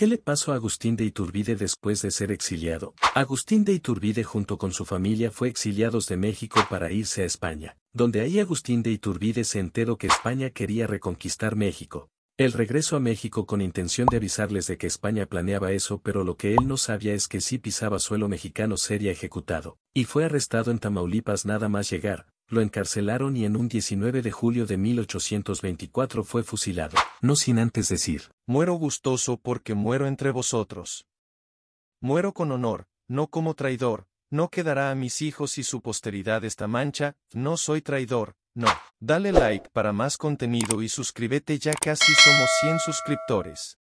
¿Qué le pasó a Agustín de Iturbide después de ser exiliado? Agustín de Iturbide junto con su familia fue exiliados de México para irse a España, donde ahí Agustín de Iturbide se enteró que España quería reconquistar México. El regreso a México con intención de avisarles de que España planeaba eso, pero lo que él no sabía es que si pisaba suelo mexicano sería ejecutado, y fue arrestado en Tamaulipas nada más llegar, lo encarcelaron y en un 19 de julio de 1824 fue fusilado, no sin antes decir, muero gustoso porque muero entre vosotros. Muero con honor, no como traidor, no quedará a mis hijos y su posteridad esta mancha, no soy traidor, no. Dale like para más contenido y suscríbete ya casi somos 100 suscriptores.